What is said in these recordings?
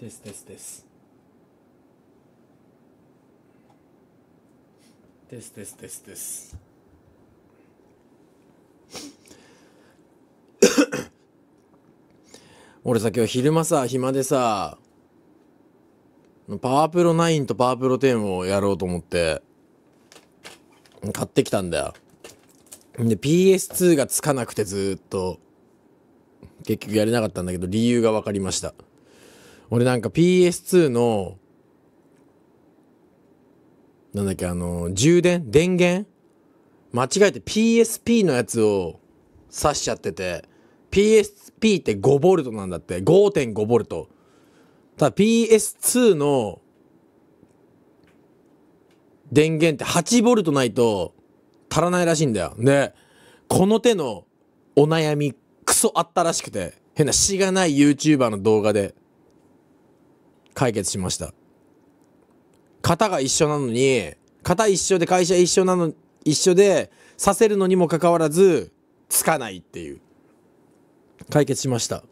ですですですですですですです俺さ今日昼間さ暇でさパワープロ9とパワープロ10をやろうと思って買ってきたんだよで PS2 がつかなくてずっと結局やれなかったんだけど理由が分かりました俺なんか PS2 の、なんだっけ、あの、充電電源間違えて PSP のやつを刺しちゃってて、PSP って5ボルトなんだって、5.5ボルト。ただ PS2 の電源って8ボルトないと足らないらしいんだよ。で、この手のお悩みクソあったらしくて、変なしがない YouTuber の動画で。解決しました型が一緒なのに型一緒で会社一緒なの一緒でさせるのにもかかわらずつかないっていう解決しました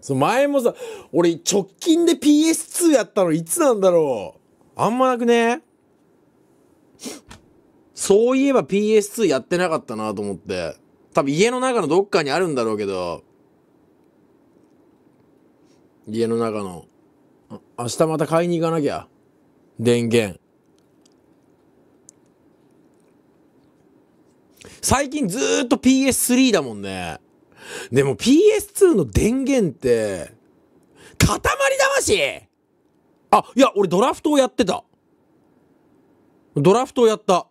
そう前もさ俺直近で PS2 やったのいつなんだろうあんまなくねそういえば PS2 やってなかったなと思って多分家の中のどっかにあるんだろうけど家の中の。明日また買いに行かなきゃ。電源。最近ずーっと PS3 だもんね。でも PS2 の電源って、塊魂あ、いや、俺ドラフトをやってた。ドラフトをやった。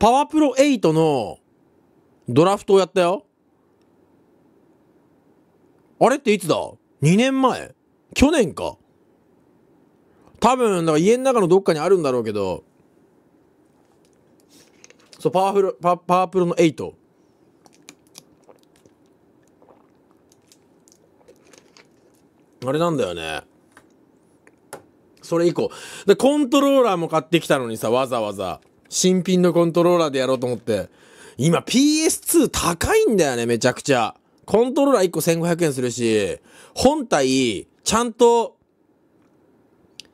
パワープロ8のドラフトをやったよ。あれっていつだ2年前去年か。多分、だから家の中のどっかにあるんだろうけど、そう、パワフル、パパープルの8。あれなんだよね。それ以降。で、コントローラーも買ってきたのにさ、わざわざ。新品のコントローラーでやろうと思って。今 PS2 高いんだよね、めちゃくちゃ。コントローラー1個1500円するし、本体、ちゃんと、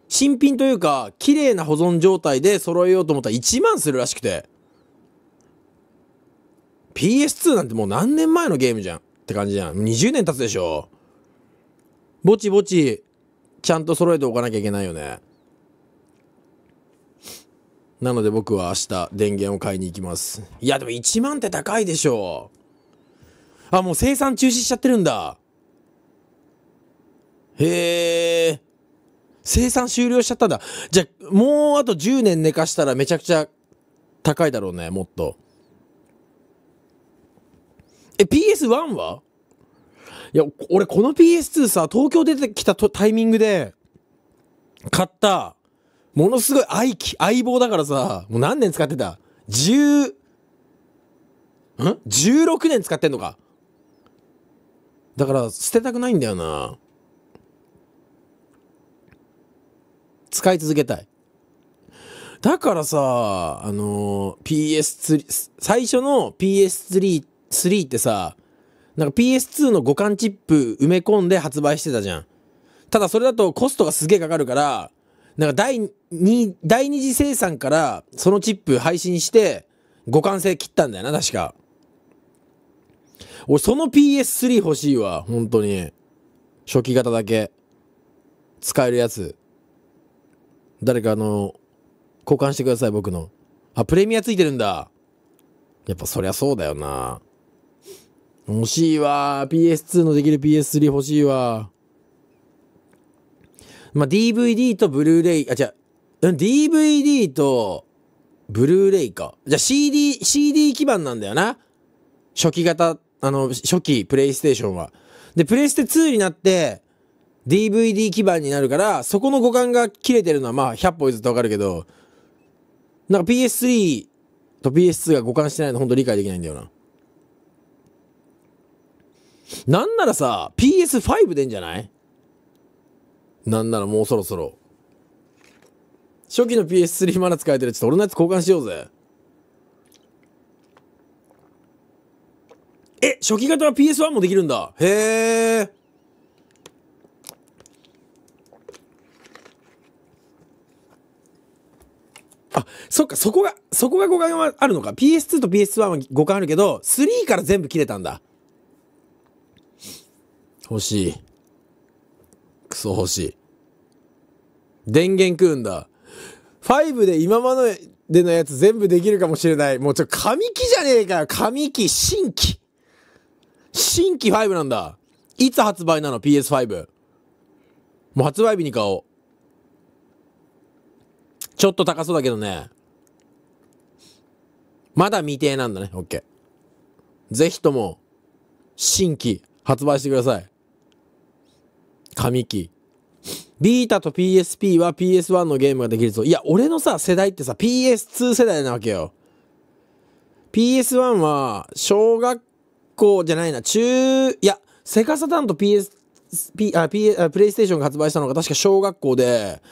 新品というか、綺麗な保存状態で揃えようと思ったら1万するらしくて。PS2 なんてもう何年前のゲームじゃんって感じじゃん。20年経つでしょ。ぼちぼち、ちゃんと揃えておかなきゃいけないよね。なので僕は明日電源を買いに行きます。いやでも1万って高いでしょ。あ、もう生産中止しちゃってるんだ。へえ。生産終了しちゃったんだ。じゃ、もうあと10年寝かしたらめちゃくちゃ高いだろうね、もっと。え、PS1 はいや、俺この PS2 さ、東京出てきたタイミングで、買った、ものすごい愛機、相棒だからさ、もう何年使ってた ?10、ん ?16 年使ってんのか。だから捨てたくないんだよな。使い続けたい。だからさ、あのー、PS3、最初の PS3 3ってさ、なんか PS2 の互換チップ埋め込んで発売してたじゃん。ただそれだとコストがすげえかかるから、なんか第2、第二次生産からそのチップ配信して互換性切ったんだよな、確か。俺その PS3 欲しいわ、本当に。初期型だけ。使えるやつ。誰かあの、交換してください、僕の。あ、プレミアついてるんだ。やっぱそりゃそうだよな。欲しいわ。PS2 のできる PS3 欲しいわ。まあ、DVD とブルーレイ、あ、違う。DVD と、ブルーレイか。じゃ CD、CD 基盤なんだよな。初期型あの、初期、プレイステーションは。で、プレイステ2になって、DVD 基盤になるから、そこの互換が切れてるのは、まあ、100歩譲ってわかるけど、なんか PS3 と PS2 が互換してないの、ほんと理解できないんだよな。なんならさ、PS5 出んじゃないなんならもうそろそろ。初期の PS3 まだ使えてる。ちょっと俺のやつ交換しようぜ。え、初期型は PS1 もできるんだ。へえ。あ、そっか、そこが、そこが互換はあるのか。PS2 と PS1 は互換あるけど、3から全部切れたんだ。欲しい。クソ欲しい。電源食うんだ。5で今までのやつ全部できるかもしれない。もうちょ、神木じゃねえかよ。神木、新規。新規5なんだ。いつ発売なの ?PS5。もう発売日に買おう。ちょっと高そうだけどね。まだ未定なんだね。OK。ぜひとも、新規発売してください。紙機。ビータと PSP は PS1 のゲームができるぞ。いや、俺のさ、世代ってさ、PS2 世代なわけよ。PS1 は、小学校じゃないな、中、いや、セカサタンと PS、P、あ、P、あ、プレイステーションが発売したのが確か小学校で、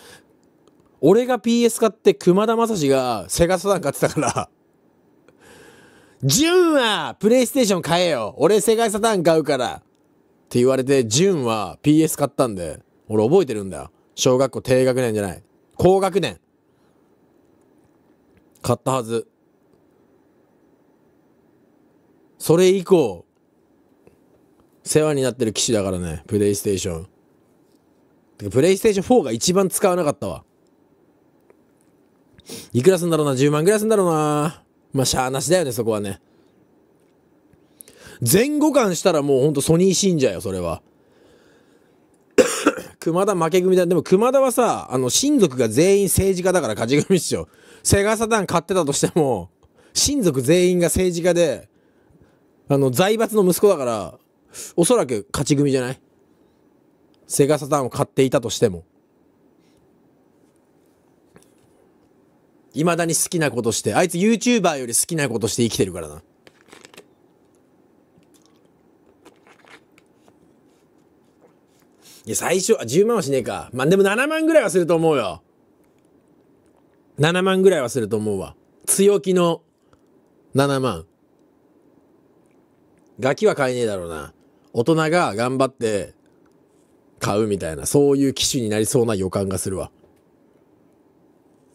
俺が PS 買って熊田正史がセガサタン買ってたからジュンはプレイステーション買えよ俺セガサタン買うからって言われて、ジュンは PS 買ったんで、俺覚えてるんだよ。小学校低学年じゃない。高学年。買ったはず。それ以降、世話になってる機種だからね、プレイステーション。てか、プレイステーション4が一番使わなかったわ。いくらすんだろうな ?10 万くらいすんだろうなまあ、しゃあなしだよね、そこはね。前後感したらもうほんとソニー信者よ、それは。熊田負け組だ。でも熊田はさ、あの、親族が全員政治家だから勝ち組っしょ。セガサタン買ってたとしても、親族全員が政治家で、あの、財閥の息子だから、おそらく勝ち組じゃないセガサターンを買っていたとしても。いまだに好きなことして、あいつ YouTuber より好きなことして生きてるからな。いや、最初、あ、10万はしねえか。まあ、でも7万ぐらいはすると思うよ。7万ぐらいはすると思うわ。強気の7万。ガキは買えねえだろうな。大人が頑張って買うみたいな、そういう機種になりそうな予感がするわ。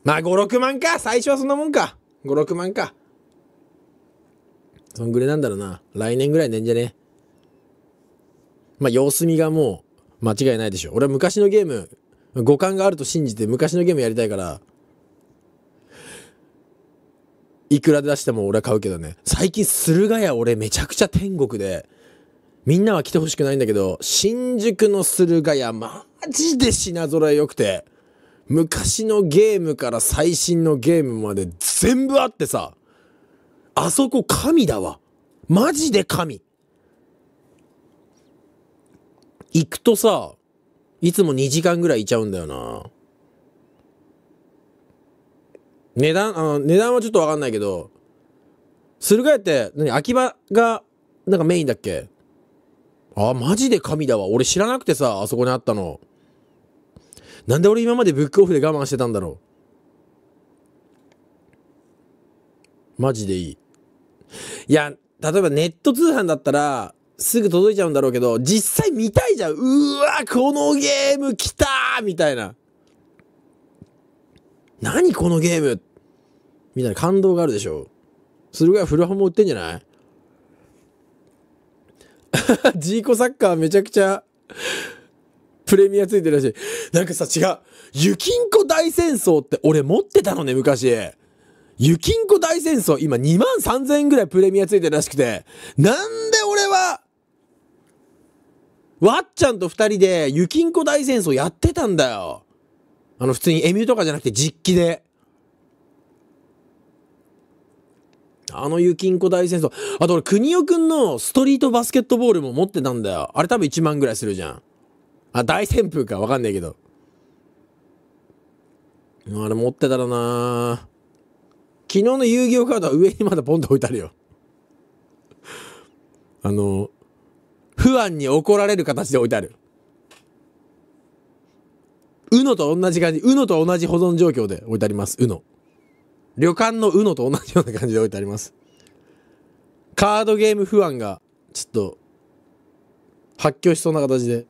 まあ5、6万か最初はそんなもんか !5、6万か。そんぐらいなんだろうな。来年ぐらいねんじゃねまあ様子見がもう間違いないでしょ。俺は昔のゲーム、五感があると信じて昔のゲームやりたいから、いくら出しても俺は買うけどね。最近、駿河屋俺めちゃくちゃ天国で、みんなは来てほしくないんだけど、新宿の駿河屋マジで品揃え良くて、昔のゲームから最新のゲームまで全部あってさ、あそこ神だわ。マジで神。行くとさ、いつも2時間ぐらいいちゃうんだよな。値段、あの、値段はちょっとわかんないけど、駿河屋って、何、秋葉が、なんかメインだっけあ、マジで神だわ。俺知らなくてさ、あそこにあったの。なんで俺今までブックオフで我慢してたんだろう。マジでいい。いや、例えばネット通販だったら、すぐ届いちゃうんだろうけど、実際見たいじゃん。うわ、このゲーム来たみたいな。何このゲームみたいな感動があるでしょ。それぐらい古浜も売ってんじゃない ジーコサッカーめちゃくちゃプレミアついてるらしい。なんかさ、違う。ゆきんこ大戦争って俺持ってたのね、昔。ゆきんこ大戦争、今2万3000円ぐらいプレミアついてるらしくて。なんで俺は、わっちゃんと2人でゆきんこ大戦争やってたんだよ。あの、普通にエミューとかじゃなくて実機で。あのゆきんこ大戦争。あと俺、ニオくんのストリートバスケットボールも持ってたんだよ。あれ多分1万ぐらいするじゃん。あ、大旋風か。わかんないけど。あれ持ってたらな昨日の遊戯王カードは上にまだポンと置いてあるよ。あの、不安に怒られる形で置いてある。うのと同じ感じ、うのと同じ保存状況で置いてあります、うの。旅館のうのと同じような感じで置いてあります。カードゲーム不安が、ちょっと、発狂しそうな形で、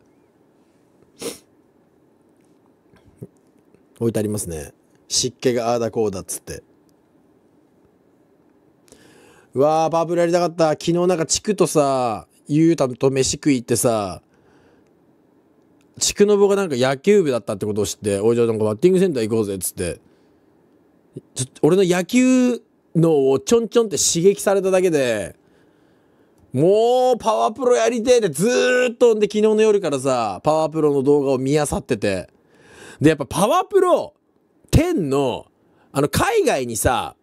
置いてありますね。湿気がああだこうだっつって。うわあ、バーブルやりたかった。昨日なんか地区とさ、ゆうたと飯食いってさ、の信がなんか野球部だったってことを知って「おいじゃあなんかバッティングセンター行こうぜ」っつってちょ俺の野球のをちょんちょんって刺激されただけでもうパワープロやりてえってずーっとで昨日の夜からさパワープロの動画を見あさっててでやっぱパワープロ10のあの海外にさ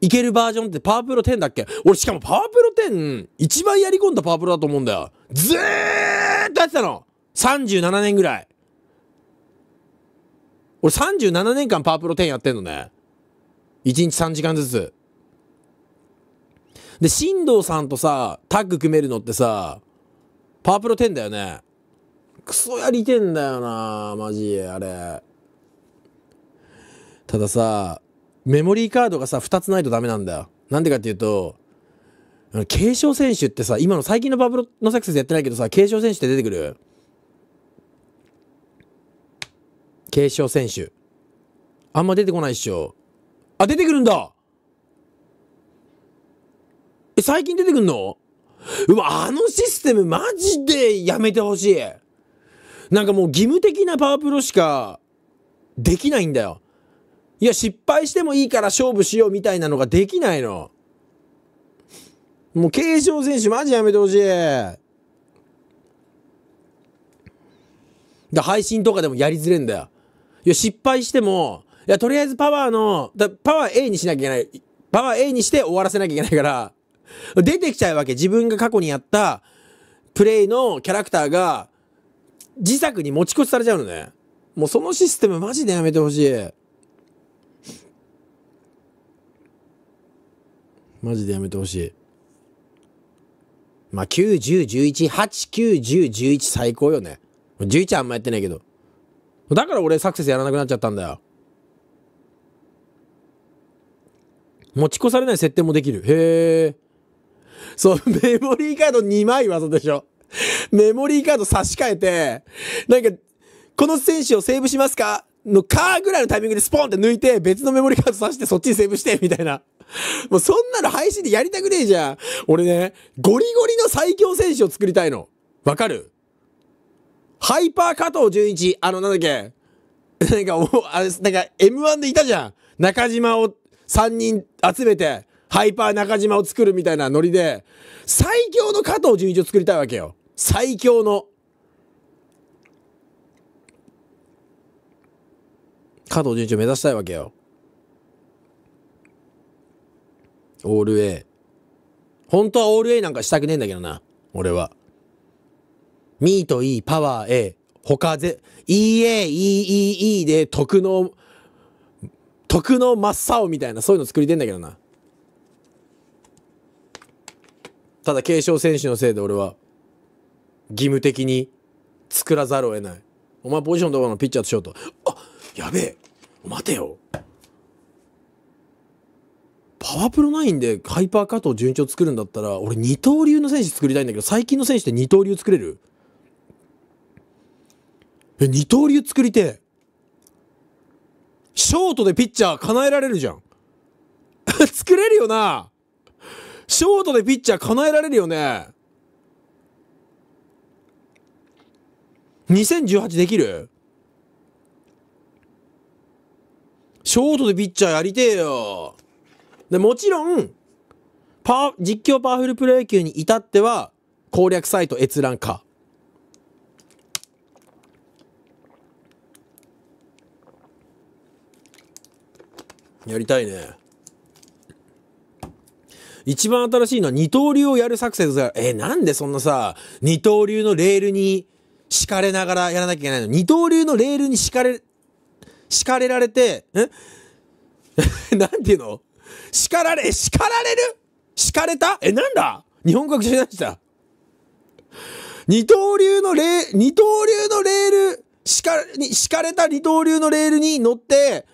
行けるバージョンってパワープロ10だっけ俺しかもパワープロ10一番やり込んだパワープロだと思うんだよずーっとやってたの37年ぐらい。俺37年間パワープロ10やってんのね。1日3時間ずつ。で、進藤さんとさ、タッグ組めるのってさ、パワープロ10だよね。クソやりてんだよなマジ、あれ。たださ、メモリーカードがさ、2つないとダメなんだよ。なんでかっていうと、継承選手ってさ、今の最近のパワープロのサクセスやってないけどさ、継承選手って出てくる継承選手。あんま出てこないっしょ。あ、出てくるんだえ、最近出てくんのうわ、あのシステムマジでやめてほしい。なんかもう義務的なパワープロしかできないんだよ。いや、失敗してもいいから勝負しようみたいなのができないの。もう継承選手マジやめてほしい。だ配信とかでもやりづれんだよ。いや、失敗しても、いや、とりあえずパワーの、だパワー A にしなきゃいけない。パワー A にして終わらせなきゃいけないから、出てきちゃうわけ。自分が過去にやったプレイのキャラクターが、自作に持ち越しされちゃうのね。もうそのシステムマジでやめてほしい。マジでやめてほしい。まあ、9、10、11、8、9、10、11最高よね。11あんまやってないけど。だから俺サクセスやらなくなっちゃったんだよ。持ち越されない設定もできる。へえ。そう、メモリーカード2枚技でしょ。メモリーカード差し替えて、なんか、この選手をセーブしますかのカーぐらいのタイミングでスポンって抜いて、別のメモリーカード差してそっちにセーブして、みたいな。もうそんなの配信でやりたくねえじゃん。俺ね、ゴリゴリの最強選手を作りたいの。わかるハイパー加藤純一、あの、なんだっけ、なんか、あれ、なんか M1 でいたじゃん。中島を3人集めて、ハイパー中島を作るみたいなノリで、最強の加藤純一を作りたいわけよ。最強の。加藤純一を目指したいわけよ。オール A。本当はオール A なんかしたくねえんだけどな。俺は。ミート E、パワー A、他ぜ、EA、EEE で徳の、徳の真っ青みたいな、そういうの作りてんだけどな。ただ、継承選手のせいで俺は、義務的に作らざるを得ない。お前ポジションどこのピッチャーとショート。あやべえ待てよパワープロ9でハイパー加藤順調作るんだったら俺二刀流の選手作りたいんだけど最近の選手って二刀流作れるえ、二刀流作りてショートでピッチャー叶えられるじゃん。作れるよなショートでピッチャー叶えられるよね2018できるショートでピッチャーやりてえよ。で、もちろん、パ実況パワフルプロ野球に至っては、攻略サイト閲覧か。やりたいね。一番新しいのは二刀流をやる作戦ですえなんでそんなさ、二刀流のレールに敷かれながらやらなきゃいけないの二刀流のレールに敷かれ、敷かれられて、え なんていうの叱られ、叱られる叱れたえ、なんだ日本語学習した。二刀流のレール、二刀流のレール、叱、に、敷かれた二刀流のレールに乗って、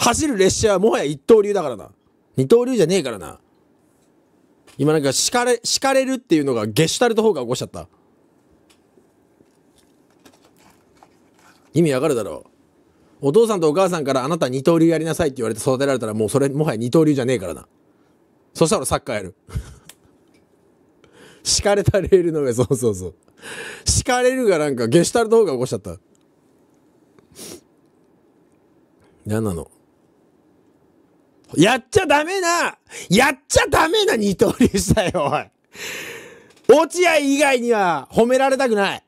走る列車はもはや一刀流だからな。二刀流じゃねえからな。今なんか敷かれ、敷かれるっていうのがゲシュタルト崩壊起こしちゃった。意味わかるだろう。お父さんとお母さんからあなた二刀流やりなさいって言われて育てられたらもうそれもはや二刀流じゃねえからな。そしたらサッカーやる。敷 かれたレールの上、そうそうそう。敷かれるがなんかゲシュタルト崩壊起こしちゃった。何なの。やっちゃダメな、やっちゃダメな二刀流したよ、おい。落合以外には褒められたくない。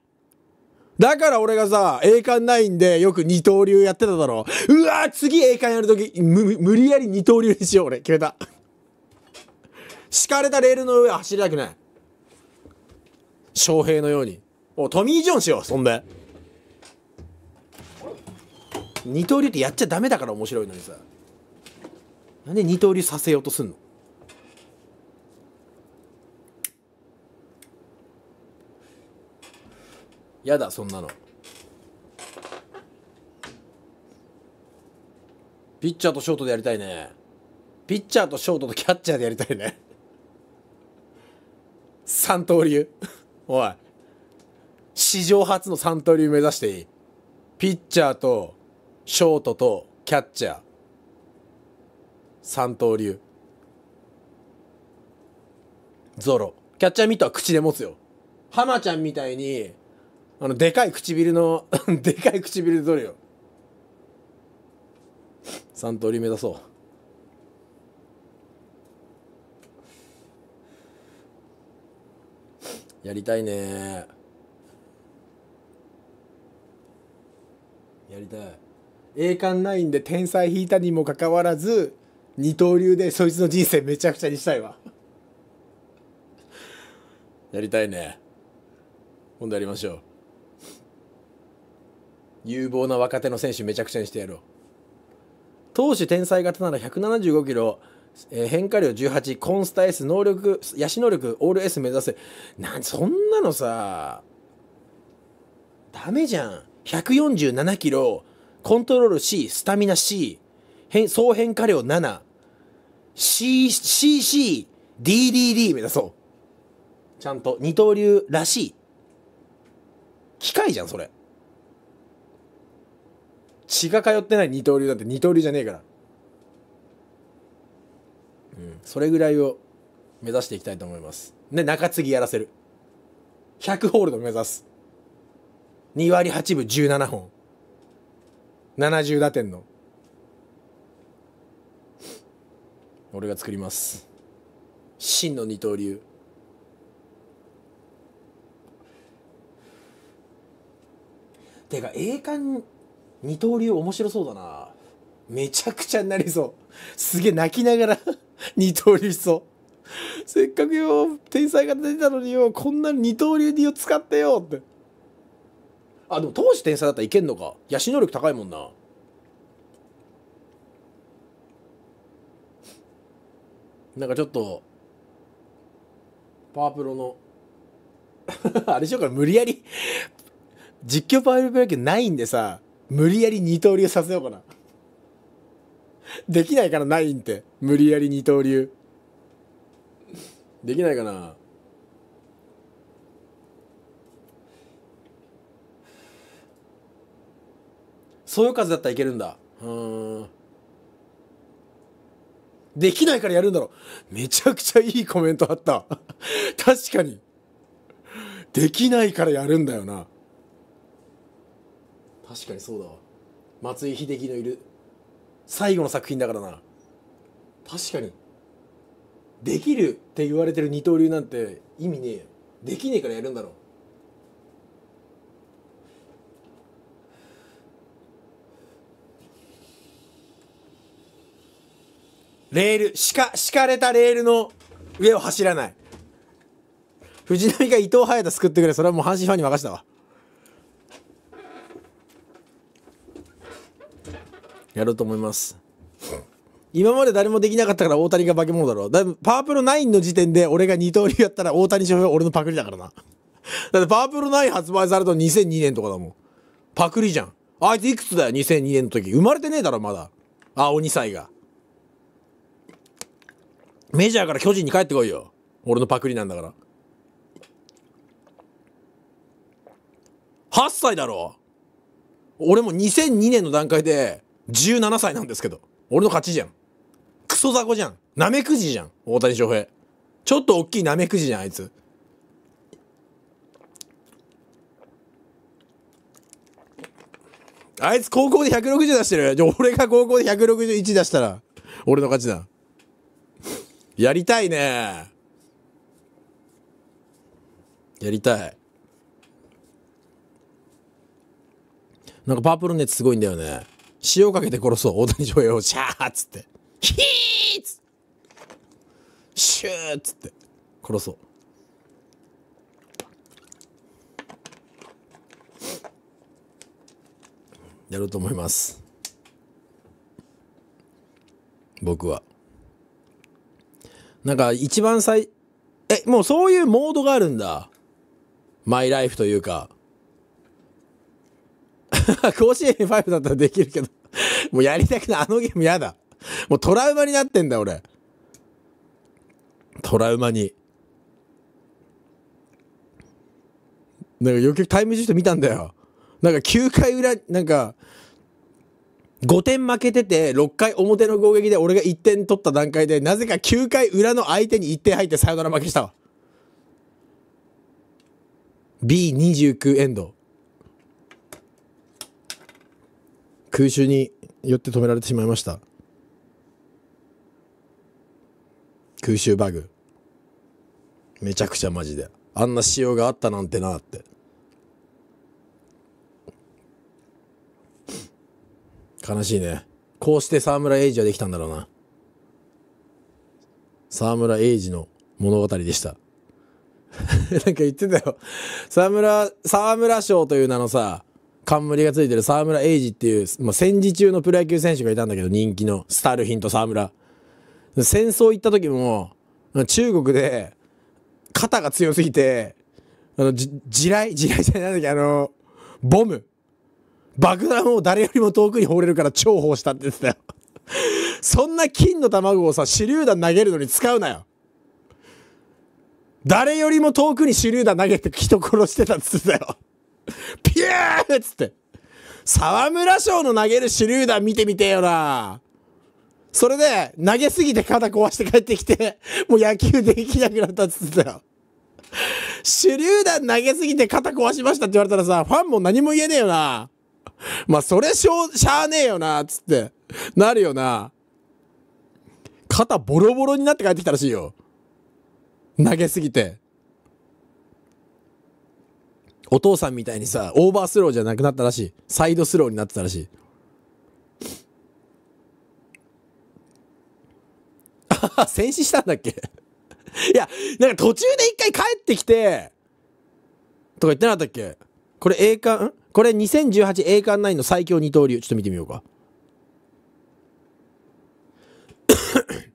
だから俺がさ、栄冠ないんでよく二刀流やってただろ。うわ次栄冠やるとき、無理やり二刀流にしよう俺。決めた。敷かれたレールの上は走りたくない。翔平のように。おトミー・ジョンしよう、そんで。二刀流ってやっちゃダメだから面白いのにさ。なんで二刀流させようとすんのやだそんなのピッチャーとショートでやりたいねピッチャーとショートとキャッチャーでやりたいね三刀流おい史上初の三刀流目指していいピッチャーとショートとキャッチャー三刀流ゾロキャッチャーミットは口で持つよ浜ちゃんみたいにあのでかい唇の でかい唇でロよ三刀流目指そうやりたいねやりたい栄冠ナインで天才引いたにもかかわらず二刀流でそいつの人生めちゃくちゃにしたいわやりたいね今度やりましょう有望な若手の選手めちゃくちゃにしてやろう投手天才型なら175キロ、えー、変化量18コンスタ S 能力野手能力オール S 目指せなんそんなのさダメじゃん147キロコントロール C スタミナ C 変総変化量 7CCDDD 目指そうちゃんと二刀流らしい機械じゃんそれ血が通ってない二刀流だって二刀流じゃねえから、うん、それぐらいを目指していきたいと思いますで中継ぎやらせる100ホールド目指す2割8分17本70打点の俺が作ります真の二刀流てか栄冠二刀流面白そうだなめちゃくちゃになりそうすげえ泣きながら 二刀流しそうせっかくよ天才が出てたのによこんな二刀流によ使ってよってあでも当時天才だったらいけんのか野心能力高いもんななんかちょっとパワープロの あれしようかな無理やり実況パワープロ野球ないんでさ無理やり二刀流させようかなできないからないんって無理やり二刀流できないかなそよ風だったらいけるんだうんできないからやるんだろう。めちゃくちゃいいコメントあった。確かに。できないからやるんだよな。確かにそうだわ。松井秀喜のいる最後の作品だからな。確かに。できるって言われてる二刀流なんて意味ねえよ。できねえからやるんだろう。レール、しか、敷かれたレールの上を走らない。藤波が伊藤隼太救ってくれ。それはもう阪神ファンに任せたわ。やろうと思います。今まで誰もできなかったから大谷が化け物だろう。だパワープロ9の時点で俺が二刀流やったら大谷翔平は俺のパクリだからな。だってパワープロ9発売されたの2002年とかだもん。パクリじゃん。あいついくつだよ、2002年の時。生まれてねえだろ、まだ。あ、お2歳が。メジャーから巨人に帰ってこいよ。俺のパクリなんだから。8歳だろ俺も2002年の段階で17歳なんですけど。俺の勝ちじゃん。クソ雑魚じゃん。ナメクジじゃん。大谷翔平。ちょっと大きいナメクジじゃん、あいつ。あいつ高校で160出してる。俺が高校で161出したら、俺の勝ちだ。やりたいね。やりたい。なんかパープルネットすごいんだよね。塩かけて殺そう。大谷翔平をシャーっつって。ヒーッつっシューっつって。殺そう。やると思います。僕は。なんか一番最、え、もうそういうモードがあるんだ。マイライフというか。甲子園5だったらできるけどもうやりたくない。あのゲームやだ。もうトラウマになってんだ、俺。トラウマに。なんか余計タイムジフト見たんだよ。なんか9回裏、なんか5点負けてて、6回表の攻撃で俺が1点取った段階で、なぜか9回裏の相手に1点入ってサヨナラ負けしたわ。B29 エンド。空襲によって止められてしまいました。空襲バグ。めちゃくちゃマジで。あんな仕様があったなんてなって。悲しいね。こうして沢村栄治はできたんだろうな。沢村栄治の物語でした。なんか言ってたよ。沢村、沢村賞という名のさ、冠がついてる沢村栄治っていう、まあ、戦時中のプロ野球選手がいたんだけど、人気のスタルヒンと沢村。戦争行った時も、中国で、肩が強すぎて、あの、地雷地雷じゃないんだけど、あの、ボム。爆弾を誰よりも遠くに放れるから重宝したって言ってたよそんな金の卵をさ、手榴弾投げるのに使うなよ。誰よりも遠くに手榴弾投げて人殺してたっつってたよピューっつって。沢村賞の投げる手榴弾見てみてよな。それで、投げすぎて肩壊して帰ってきて、もう野球できなくなったっつってたよ。手榴弾投げすぎて肩壊しましたって言われたらさ、ファンも何も言えねえよな。まあ、それしょ、しゃあねえよな、つって。なるよな。肩ボロボロになって帰ってきたらしいよ。投げすぎて。お父さんみたいにさ、オーバースローじゃなくなったらしい。サイドスローになってたらしい。あ 戦死したんだっけ いや、なんか途中で一回帰ってきて、とか言ってなかったっけこれ栄冠、んこれ2018栄冠9の最強二刀流。ちょっと見てみようか。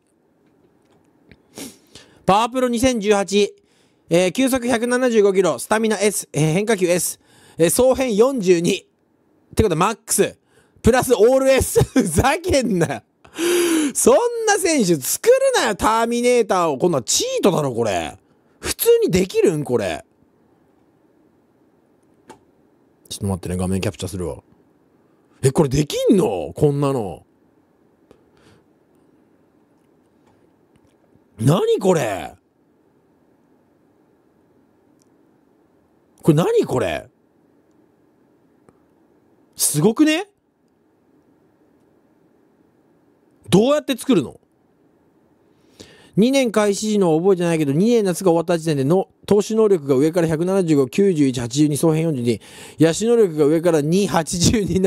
パワープロ2018、えー、球速175キロ、スタミナ S、えー、変化球 S、えー、総編42。ってことはマックス、プラスオール S。ふざけんなよ。そんな選手作るなよ、ターミネーターを。こんなチートだろ、これ。普通にできるんこれ。ちょっと待ってね、画面キャプチャーするわ。え、これできんのこんなの。何これこれ何これすごくねどうやって作るの ?2 年開始時の覚えてないけど、2年夏が終わった時点での投資能力が上から175、91、82、総編42、野手能力が上から2、82、77、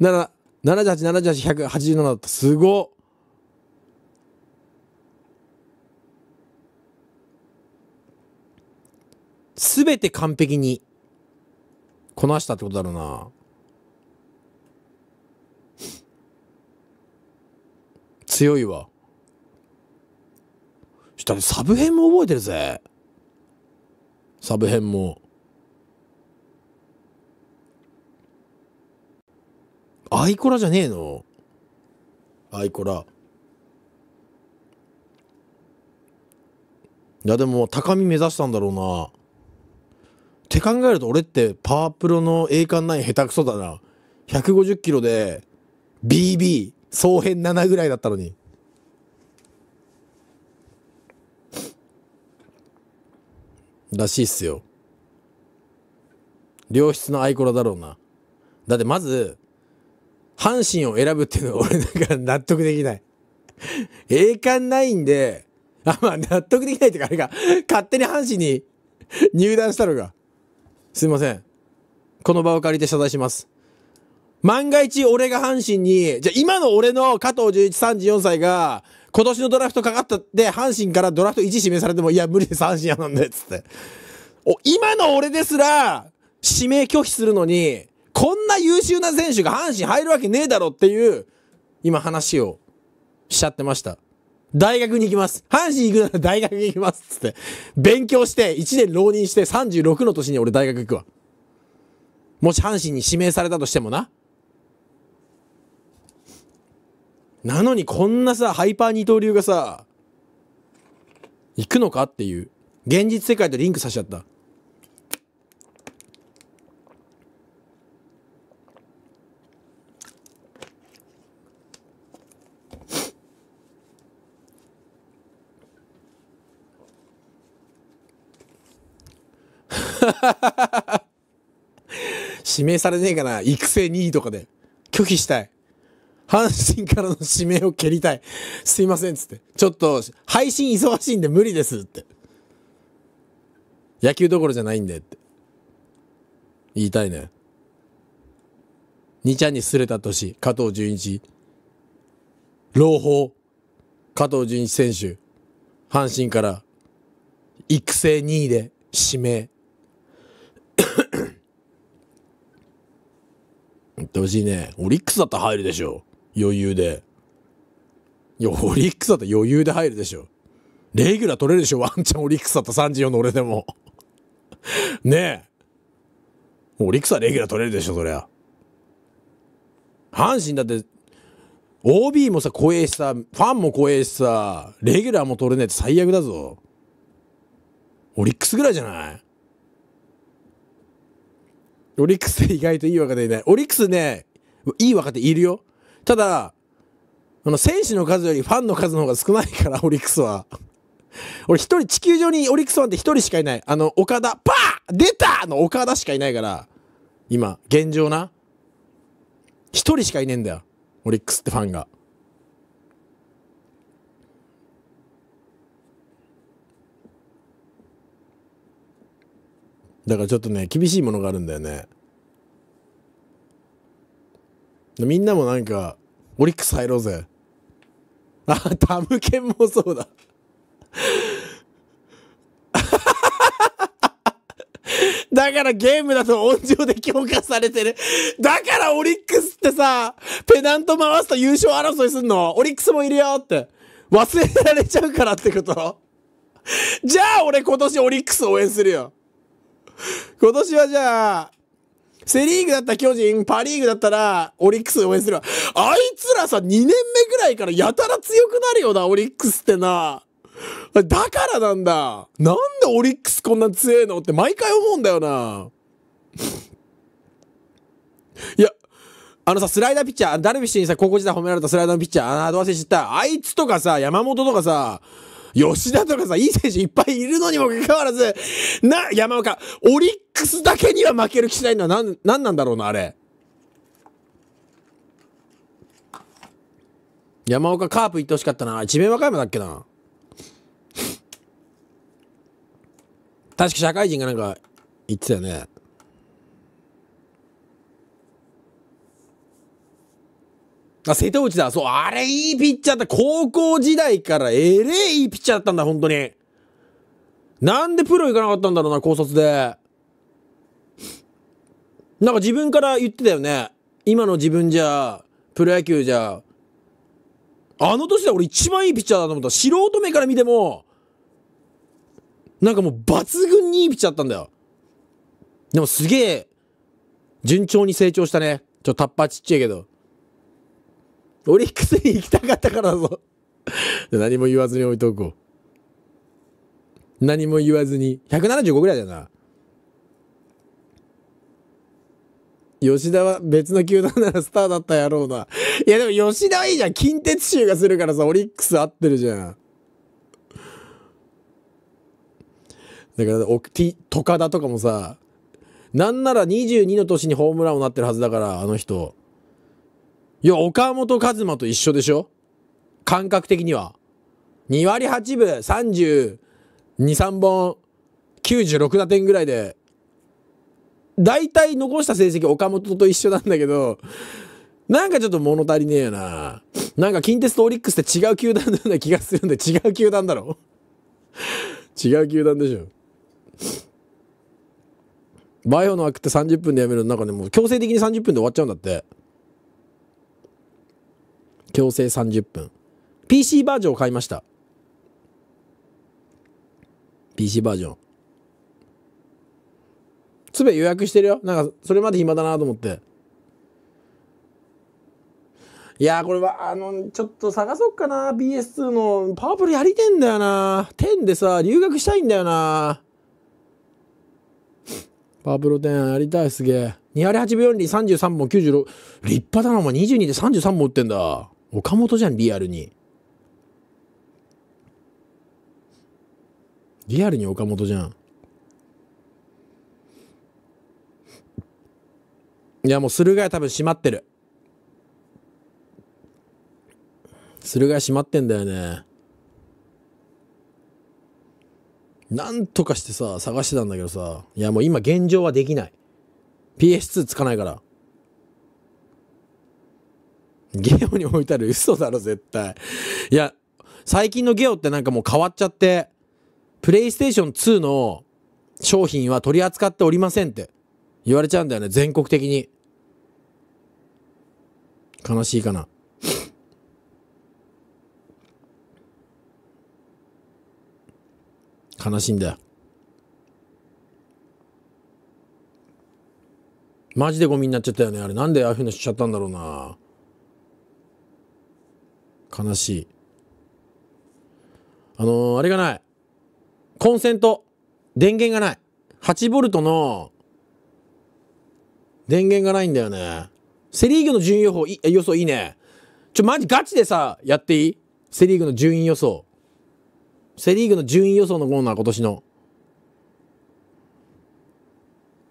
7 8 78、187だった。すごすべて完璧にこなしたってことだろうな。強いわ。したらサブ編も覚えてるぜ。サブ編もアイコラじゃねえのアイコラいやでも高み目指したんだろうなって考えると俺ってパワープロの栄冠い下手くそだな150キロで BB 総編7ぐらいだったのにらしいっすよ。良質のアイコラだろうな。だってまず、阪神を選ぶっていうのは 俺だから納得できない。栄冠ないんで、あ、まあ納得できないってかあれが、勝手に阪神に 入団したのが。すいません。この場を借りて謝罪します。万が一俺が阪神に、じゃ今の俺の加藤純一34歳が今年のドラフトかかったで、阪神からドラフト1指名されても、いや、無理です、阪神やなんで、つって。お、今の俺ですら、指名拒否するのに、こんな優秀な選手が阪神入るわけねえだろっていう、今話をしちゃってました。大学に行きます。阪神行くなら大学に行きます。つって。勉強して、1年浪人して36の年に俺大学行くわ。もし阪神に指名されたとしてもな。なのにこんなさ、ハイパー二刀流がさ、行くのかっていう。現実世界とリンクさせちゃった。指名されねえかな育成2位とかで拒否したい阪神からの指名を蹴りたい。すいません、つって。ちょっと、配信忙しいんで無理ですって。野球どころじゃないんでって。言いたいね。2ちゃんにすれた年、加藤純一。朗報、加藤純一選手。阪神から、育成2位で指名。言ってほしいね。オリックスだったら入るでしょ。余裕で。いや、オリックスだったら余裕で入るでしょ。レギュラー取れるでしょ、ワンチャンオリックスだった34の俺でも。ねえ。オリックスはレギュラー取れるでしょ、そりゃ。阪神だって、OB もさ、怖えしさ、ファンも怖えしさ、レギュラーも取れねえって最悪だぞ。オリックスぐらいじゃないオリックスて意外といい若手いない。オリックスね、いい若手いるよ。ただ、あの、選手の数よりファンの数の方が少ないから、オリックスは。俺一人、地球上にオリックスファンって一人しかいない。あの、岡田、パー出たの岡田しかいないから、今、現状な。一人しかいねえんだよ。オリックスってファンが。だからちょっとね、厳しいものがあるんだよね。みんなもなんか、オリックス入ろうぜ。あ、タムケンもそうだ。だからゲームだと音情で強化されてる。だからオリックスってさ、ペナント回すと優勝争いすんのオリックスもいるよって。忘れられちゃうからってことじゃあ俺今年オリックス応援するよ。今年はじゃあ、セリーグだった巨人、パリーグだったら、オリックス応援するわ。あいつらさ、2年目ぐらいからやたら強くなるよな、オリックスってな。だからなんだ。なんでオリックスこんな強いのって毎回思うんだよな。いや、あのさ、スライダーピッチャー、ダルビッシュにさ、高校時代褒められたスライダーのピッチャー、ああ、どうせ知った。あいつとかさ、山本とかさ、吉田とかさ、いい選手いっぱいいるのにもかかわらず、な、山岡、オリックスだけには負ける気しないのはなんなんなんだろうな、あれ。山岡カープ行ってほしかったな。智弁和歌山だっけな。確か社会人がなんか言ってたよね。あ、瀬戸内だ。そう、あれいいピッチャーだ。高校時代からえれえいいピッチャーだったんだ、本当に。なんでプロ行かなかったんだろうな、高卒で。なんか自分から言ってたよね。今の自分じゃ、プロ野球じゃ、あの年で俺一番いいピッチャーだと思った。素人目から見ても、なんかもう抜群にいいピッチャーだったんだよ。でもすげえ、順調に成長したね。ちょ、タッパーちっちゃいけど。オリックスに行きたかったからぞ何も言わずに置いとこう。何も言わずに。175ぐらいだよな。吉田は別の球団ならスターだったやろうな。いやでも吉田はいいじゃん。近鉄集がするからさ、オリックス合ってるじゃん。だから、ティ、トカダとかもさ、なんなら22の年にホームランをなってるはずだから、あの人。いや、岡本和真と一緒でしょ感覚的には。2割8分32、3本、96打点ぐらいで、大体残した成績岡本と一緒なんだけど、なんかちょっと物足りねえよな。なんか近鉄とオリックスって違う球団のような気がするんで、違う球団だろ違う球団でしょ。バイオの枠って30分でやめるのなんかね、もう強制的に30分で終わっちゃうんだって。強制30分 PC バージョンを買いました PC バージョンつべ予約してるよなんかそれまで暇だなと思っていやこれは、あの、ちょっと探そうかな。BS2 のパープルやりてんだよな。10でさ、留学したいんだよな。パープル10やりたい、すげえ。2割8分4厘33本96。立派だな、お前。22で33本打ってんだ。岡本じゃん、リアルに。リアルに岡本じゃん。いや、もう駿河屋多分閉まってる。駿河屋閉まってんだよね。なんとかしてさ、探してたんだけどさ。いや、もう今現状はできない。PS2 つかないから。ゲオに置いてある嘘だろ、絶対。いや、最近のゲオってなんかもう変わっちゃって、プレイステーション2の商品は取り扱っておりませんって言われちゃうんだよね、全国的に。悲しいかな。悲しいんだよ。マジでゴミになっちゃったよね。あれなんでああいうふうにしちゃったんだろうな。悲しい。あのー、あれがない。コンセント。電源がない。8ボルトの電源がないんだよね。セリーグの順位予報い、予想いいね。ちょ、マジガチでさ、やっていいセリーグの順位予想。セリーグの順位予想のコーナー、今年の。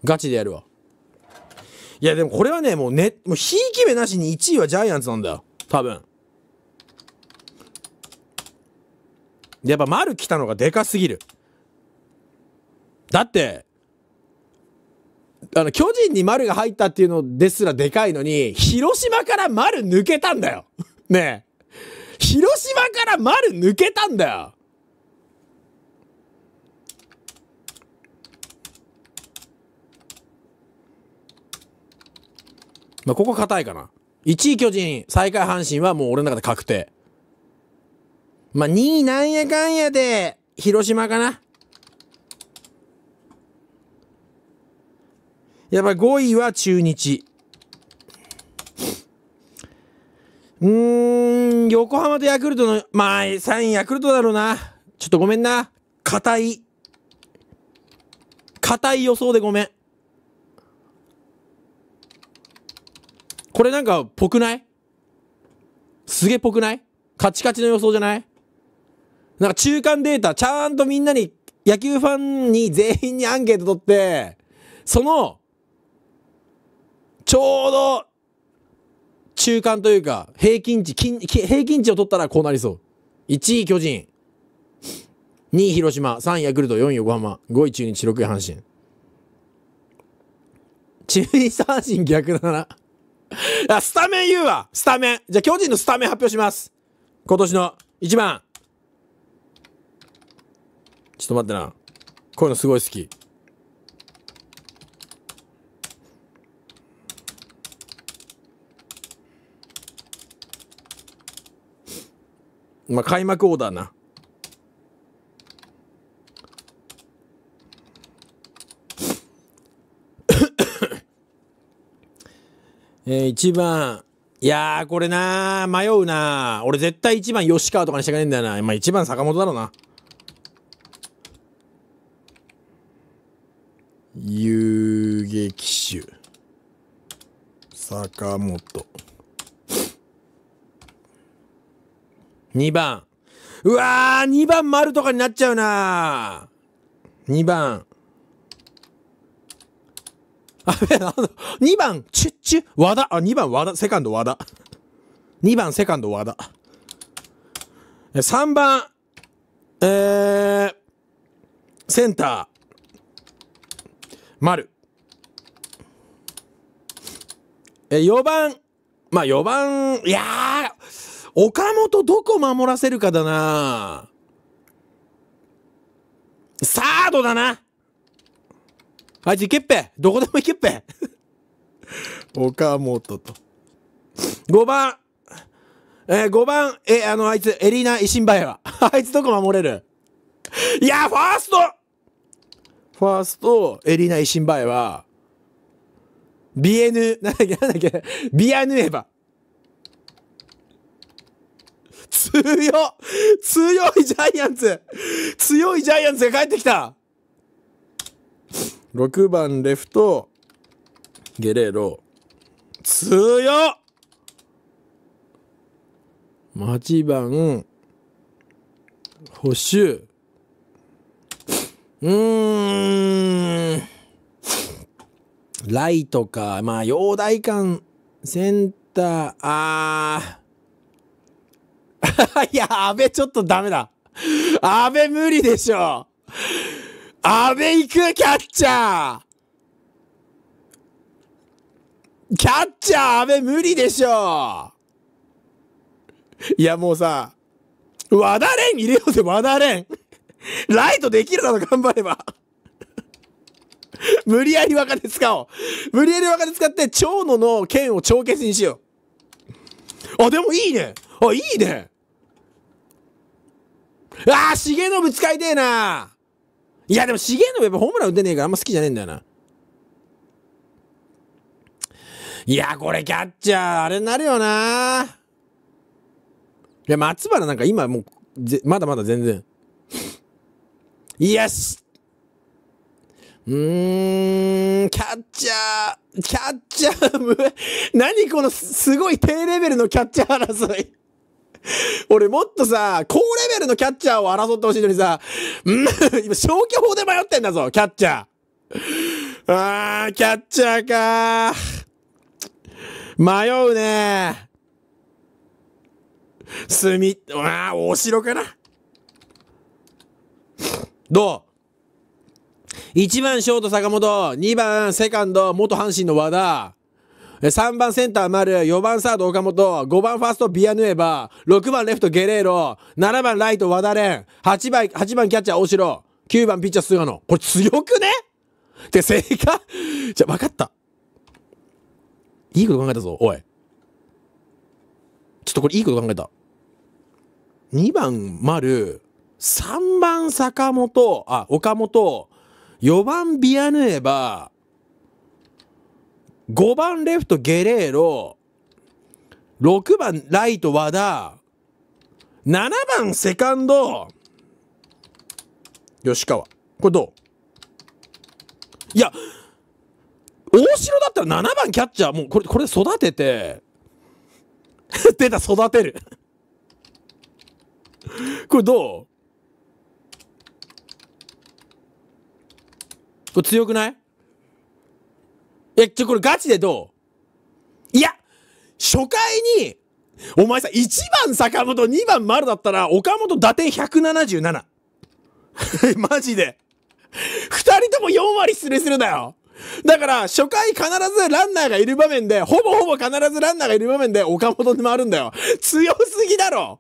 ガチでやるわ。いや、でもこれはね、もうね、もうひいき目なしに1位はジャイアンツなんだよ。多分。やっぱ丸来たのがでかすぎる。だって、あの、巨人に丸が入ったっていうのですらでかいのに、広島から丸抜けたんだよ。ねえ。広島から丸抜けたんだよ。まあ、ここ硬いかな。1位巨人、最下位阪神はもう俺の中で確定。まあ、2位なんやかんやで、広島かな。やっぱ5位は中日。うーん、横浜とヤクルトの、まあ、3位ヤクルトだろうな。ちょっとごめんな。硬い。硬い予想でごめん。これなんか、ぽくないすげえぽくないカチカチの予想じゃないなんか中間データ、ちゃんとみんなに、野球ファンに全員にアンケート取って、その、ちょうど、中間というか、平均値、平均値を取ったらこうなりそう。1位巨人。2位広島。3位ヤクルト。4位横浜。5位中日。6位阪神。中日阪神逆だな。あ、スタメン言うわスタメンじゃあ巨人のスタメン発表します。今年の1番。ちょっと待ってな。こういうのすごい好き。まあ、開幕オーダーな。えー、1番。いやー、これな迷うな俺絶対1番吉川とかにしたくねえんだよな。まあ、1番坂本だろうな。遊撃手坂本2番うわー2番丸とかになっちゃうな2番あべあの2番チュッチュ和田あ2番和田セカンド和田2番セカンド和田3番えー、センター丸。え、4番。まあ4番、いや岡本どこ守らせるかだなサードだなあ、ついけっぺどこでも行けっぺ岡本と。5番、えー、5番、えあの、あいつ、エリーナ・イシンバエワ。あいつどこ守れるいや、ファーストファースト、エリナ・イシンバエは、ビエヌ、なんだっけ、なんだっけ、ビアヌエヴァ。強強いジャイアンツ強いジャイアンツが帰ってきた !6 番レフト、ゲレーロ。強 !8 番、補修。うーん。ライトか。まあ、洋大館、センター、あー。いや、安倍ちょっとダメだ。安倍無理でしょ。安倍行く、キャッチャー。キャッチャー、安倍無理でしょ。いや、もうさ、和田蓮入れようぜ、和田蓮。ライトできるだろ、頑張れば。無理やり若手使おう。無理やり若手使って、蝶野の剣を帳消しにしよう。あ、でもいいね。あ、いいね。ああ、重信使いてえな。いや、でも重信やっぱホームラン打てねえからあんま好きじゃねえんだよな。いや、これキャッチャー、あれになるよな。いや、松原なんか今もう、まだまだ全然。イエスうーん、キャッチャー、キャッチャー、何このすごい低レベルのキャッチャー争い。俺もっとさ、高レベルのキャッチャーを争ってほしいのにさ、うん、今消去法で迷ってんだぞ、キャッチャー。あー、キャッチャーか迷うねー。すみ、あー、お城かな。どう ?1 番ショート坂本、2番セカンド元阪神の和田、3番センター丸、4番サード岡本、5番ファーストビアヌエバ、6番レフトゲレーロ、7番ライト和田蓮、8番、8番キャッチャー大城、9番ピッチャー菅野。これ強くねって正解 じゃ、分かった。いいこと考えたぞ、おい。ちょっとこれいいこと考えた。2番丸、3番坂本、あ、岡本、4番ビアヌエバ、5番レフトゲレーロ、6番ライト和田、7番セカンド、吉川。これどういや、大城だったら7番キャッチャー、もうこれ、これ育てて、出た、育てるこれどうこれ強くないえ、ちょ、これガチでどういや、初回に、お前さ、1番坂本、2番丸だったら、岡本打点177。マジで。2人とも4割失礼するだよ。だから、初回必ずランナーがいる場面で、ほぼほぼ必ずランナーがいる場面で岡本に回るんだよ。強すぎだろ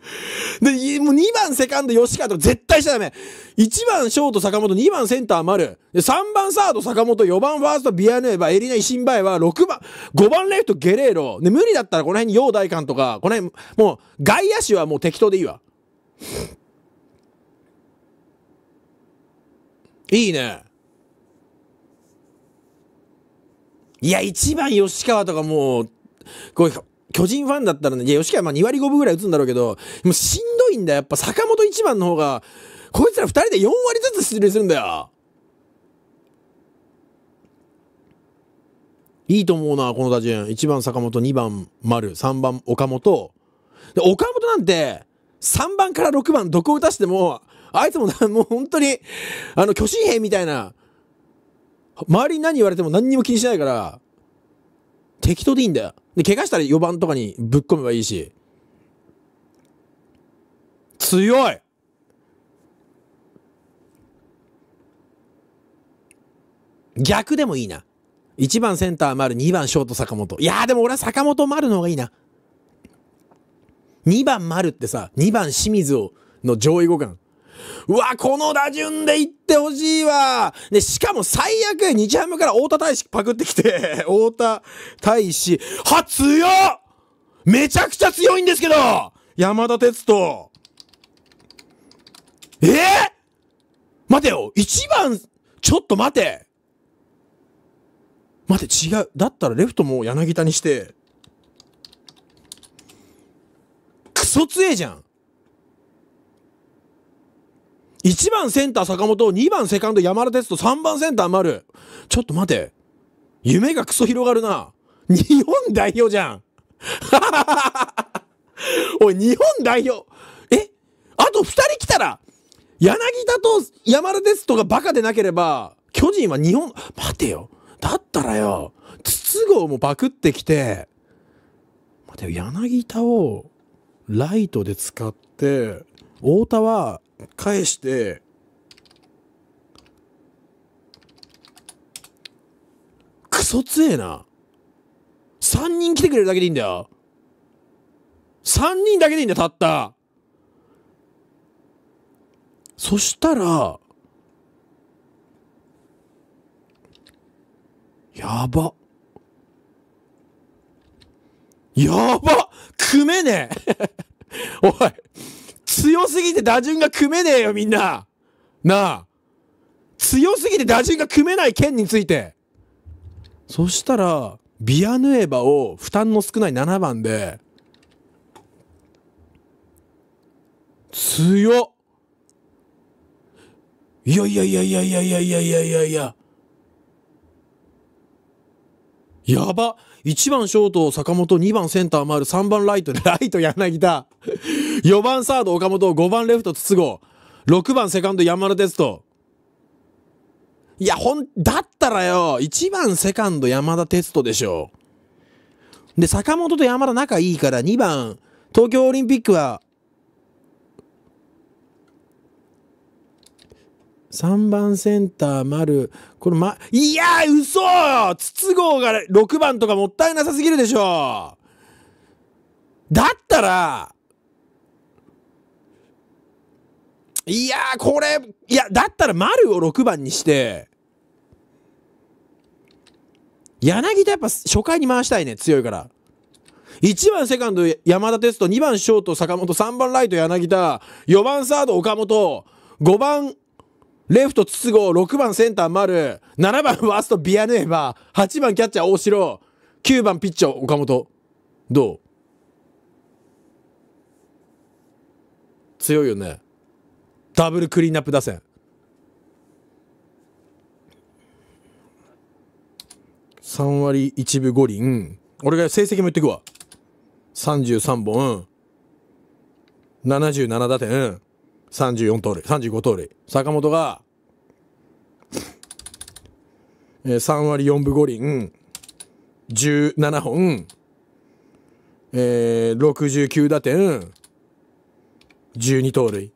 で、もう2番セカンド吉川とか絶対しちゃダメ。1番ショート坂本、2番センター丸。で、3番サード坂本、4番ファーストビアヌエバ、エリナイシンバエは6番、5番レフトゲレーロ。で、無理だったらこの辺に陽大館とか、この辺、もう外野手はもう適当でいいわ。いいね。いや、1番吉川とかもう、こう巨人ファンだったらね、いや、吉川まあ2割5分ぐらい打つんだろうけど、もうしんどいんだよ。やっぱ坂本1番の方が、こいつら2人で4割ずつ出塁するんだよ。いいと思うな、この打順。1番坂本、2番丸、3番岡本。で、岡本なんて、3番から6番どこ打たしても、あいつももう本当に、あの、巨神兵みたいな、周りに何言われても何にも気にしないから、適当でいいんだよ。で、怪我したら4番とかにぶっ込めばいいし。強い逆でもいいな。1番センター丸、2番ショート坂本。いやでも俺は坂本丸の方がいいな。2番丸ってさ、2番清水を、の上位互換。うわ、この打順で行ってほしいわ。で、しかも最悪、日ハムから太田大使パクってきて、太田大使、は、強っめちゃくちゃ強いんですけど山田哲人。えー、待てよ !1 番、ちょっと待て待て、違う。だったらレフトも柳田にして、クソ強えじゃん1番センター坂本、2番セカンド山田哲人、3番センター丸。ちょっと待て。夢がクソ広がるな。日本代表じゃん。おい、日本代表。えあと2人来たら、柳田と山田哲人がバカでなければ、巨人は日本、待てよ。だったらよ、筒香もパクってきて、待てよ、柳田をライトで使って、太田は返して、クソ強えな。3人来てくれるだけでいいんだよ。3人だけでいいんだよ、たった。そしたら、やば。やば組めねえ おい強すぎて打順が組めねえよ、みんな。なあ。強すぎて打順が組めない件について。そしたら、ビアヌエバを負担の少ない7番で、強っいやいやいやいやいやいやいやいやいやいや。やば1番ショート坂本、2番センター丸、3番ライト、ライト柳田、4番サード岡本、5番レフト筒子、6番セカンド山田哲人。いや、ほん、だったらよ、1番セカンド山田哲人でしょ。で、坂本と山田仲いいから2番、東京オリンピックは3番センター丸。これま、いやー嘘筒香が6番とかもったいなさすぎるでしょだったら、いやーこれ、いや、だったら丸を6番にして、柳田やっぱ初回に回したいね、強いから。1番セカンド山田哲人、2番ショート坂本、3番ライト柳田、4番サード岡本、5番レフト筒香、6番センター丸、7番ワーストビアヌエバ、8番キャッチャー大城、9番ピッチャー岡本。どう強いよね。ダブルクリーンアップ打線。3割1分5厘。俺が成績も言ってくわ。33本。77打点。34盗塁、35盗塁。坂本が、えー、3割4分5厘、17本、えー、69打点、12盗塁。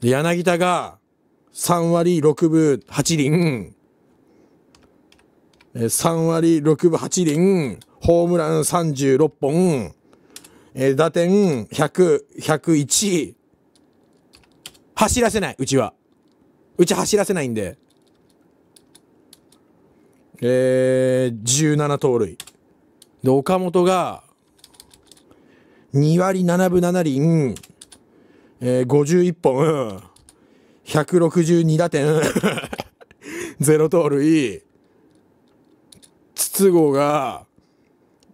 柳田が3割6分8厘、3割6分8厘、ホームラン36本、えー、打点100、101、走らせない、うちは。うち走らせないんで。えー、17盗塁。で、岡本が、2割7分7厘、えー、51本、162打点、0 盗塁。筒香が、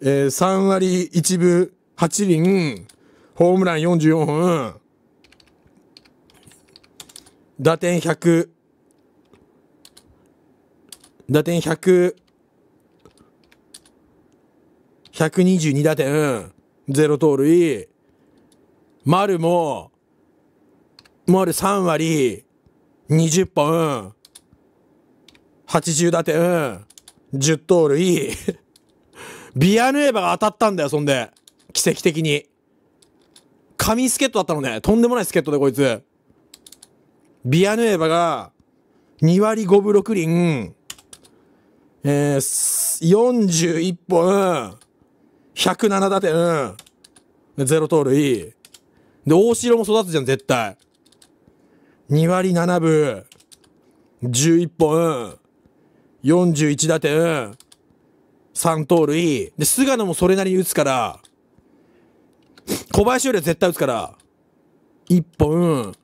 えー、3割1分8厘、ホームラン44本、打点100打点100 122打点、0盗塁。丸も、丸3割、20本、80打点、10盗塁。ビアヌエバが当たったんだよ、そんで。奇跡的に。神助っ人だったのね。とんでもない助っ人で、こいつ。ビアヌエバが2割5分6厘、えー、41本、107打点、0盗塁。で、大城も育つじゃん、絶対。2割7分、11本、41打点、3盗塁。で、菅野もそれなりに打つから、小林よりは絶対打つから、1本、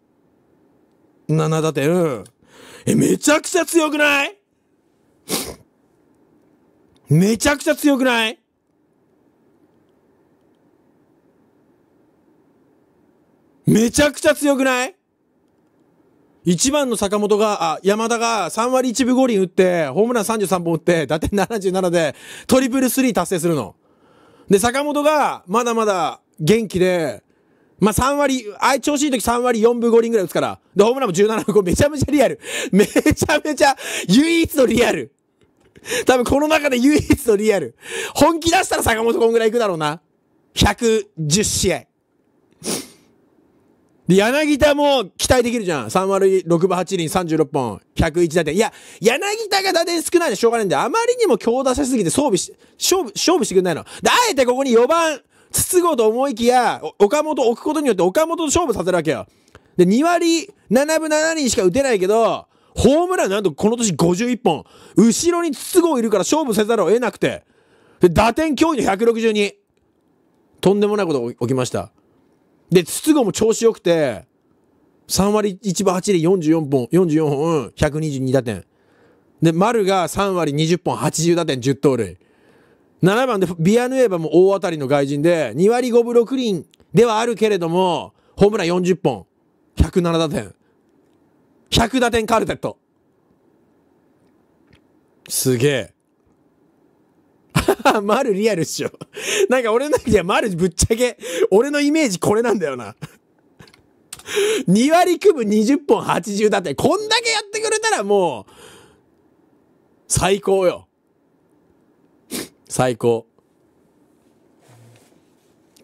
7打点。え、めちゃくちゃ強くないめちゃくちゃ強くないめちゃくちゃ強くない一番の坂本が、あ、山田が3割1分5厘打って、ホームラン33本打って、打点77で、トリプルスリー達成するの。で、坂本が、まだまだ元気で、まあ、3割、あい調子いい時3割4分5厘ぐらい打つから。で、ホームランも17分5、めちゃめちゃリアル。めちゃめちゃ唯一のリアル。多分この中で唯一のリアル。本気出したら坂本こんぐらいいくだろうな。110試合。で、柳田も期待できるじゃん。3割6分8厘36本、101打点。いや、柳田が打点少ないでしょうがないんで、あまりにも強打せすぎて装備し、勝負、勝負してくんないの。で、あえてここに4番、筒子と思いきや、岡本置くことによって岡本と勝負させるわけよ。で、2割7分7人しか打てないけど、ホームランなんとこの年51本。後ろに筒子いるから勝負せざるを得なくて。で、打点脅威の162。とんでもないことが起きました。で、筒子も調子良くて、3割1分8で44本、44本、122打点。で、丸が3割20本80打点10盗塁。7番でビアヌエバも大当たりの外人で、2割5分6厘ではあるけれども、ホームラン40本、107打点、100打点カルテット。すげえ。丸リアルっしょ。なんか俺の、いや、丸ぶっちゃけ、俺のイメージこれなんだよな。2割9分20本80打点。こんだけやってくれたらもう、最高よ。最高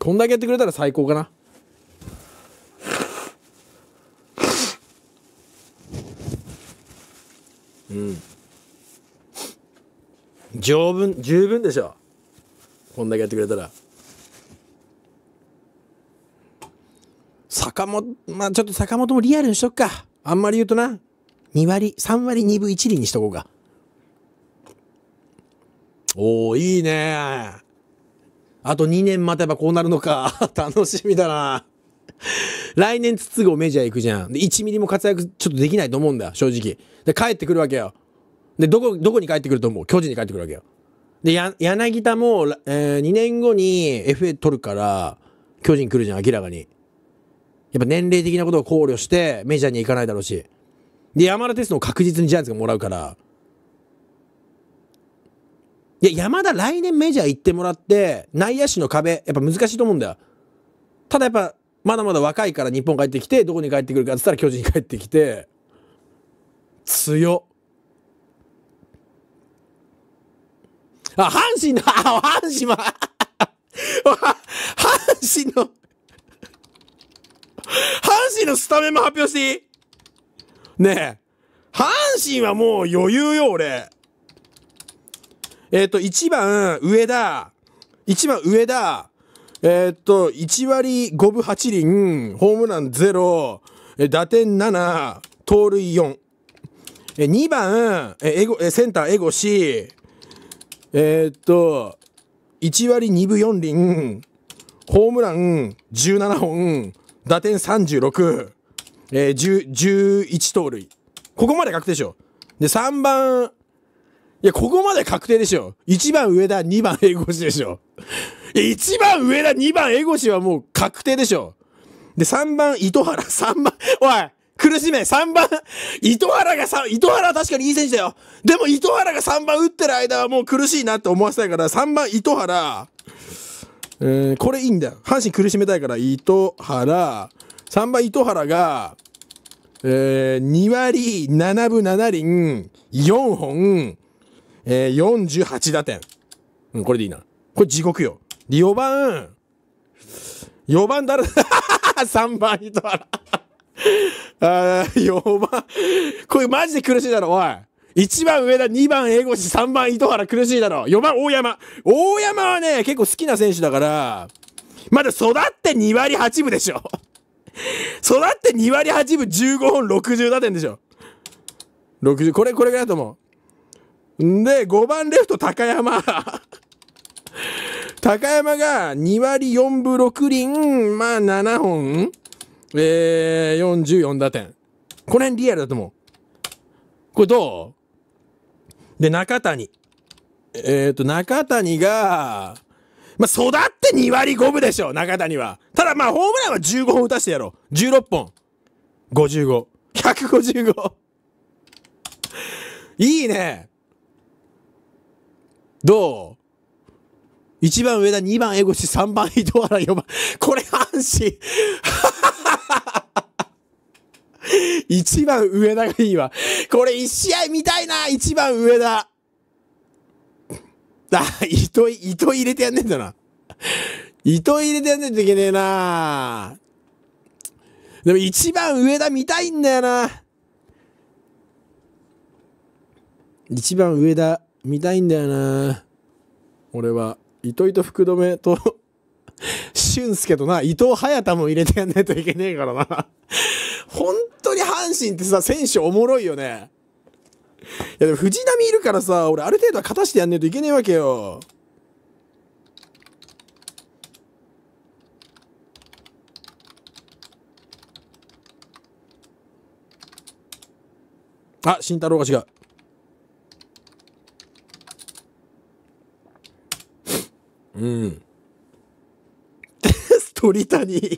こんだけやってくれたら最高かなうん十分十分でしょこんだけやってくれたら坂本まあちょっと坂本もリアルにしとくかあんまり言うとな2割3割2分1厘にしとこうかおおいいねあと2年待てばこうなるのか。楽しみだな。来年筒子メジャー行くじゃん。で、1ミリも活躍ちょっとできないと思うんだよ、正直。で、帰ってくるわけよ。で、どこ、どこに帰ってくると思う巨人に帰ってくるわけよ。で、や、柳田も、えー、2年後に FA 取るから、巨人来るじゃん、明らかに。やっぱ年齢的なことを考慮して、メジャーに行かないだろうし。で、山田ストも確実にジャイアンツがもらうから、いや、山田来年メジャー行ってもらって、内野手の壁、やっぱ難しいと思うんだよ。ただやっぱ、まだまだ若いから日本帰ってきて、どこに帰ってくるかって言ったら巨人帰ってきて、強あ、阪神だ阪神は 阪神の阪神のスタメンも発表していいねえ。阪神はもう余裕よ、俺。えっ、ー、と、1番、上田。1番、上田。えっ、と、1割5分8厘、ホームラン0、え打点7、盗塁4。え2番、えエゴえセンター、エゴシ。えっ、と、1割2分4厘、ホームラン17本、打点36、えー、11盗塁。ここまで確定でしょ。で、3番、いや、ここまで確定でしょ。1番上田、2番英語詞でしょ。いや、1番上田、2番英語詞はもう確定でしょ。で、3番糸原、3番、おい苦しめ !3 番糸原が3、糸原は確かにいい選手だよでも糸原が3番打ってる間はもう苦しいなって思わせたいから、3番糸原、えー、これいいんだよ。阪神苦しめたいから、糸原、3番糸原が、えー、2割7分7厘、4本、えー、48打点。うん、これでいいな。これ地獄よ。で、4番、4番誰だ ?3 番糸原 あ4番。これマジで苦しいだろ、おい。1番上田、2番江越、3番糸原苦しいだろ。4番大山。大山はね、結構好きな選手だから、まだ育って2割8分でしょ。育って2割8分15本60打点でしょ。60、これ、これぐらいだと思う。で、5番レフト高山。高山が2割4分6厘、まあ7本、えー、44打点。この辺リアルだと思う。これどうで、中谷。えっ、ー、と、中谷が、まあ、育って2割5分でしょ、中谷は。ただまあ、ホームランは15本打たしてやろう。16本。55。155。いいね。どう ?1 番上田、2番江越、3番糸原、4番。これ阪神1 番上田がいいわ。これ1試合見たいな !1 番上田。あ、糸井、糸井入れてやんねえんだな。糸井入れてやんねえといけねえなでも一番上田見たいんだよな。一番上田。見たいんだよな俺は、糸糸福留と俊介とな、伊藤隼太も入れてやんないといけねえからな本当に阪神ってさ、選手おもろいよね。いやでも藤波いるからさ、俺ある程度は勝たしてやんないといけねえわけよ。あ、慎太郎が違う。うん。鳥谷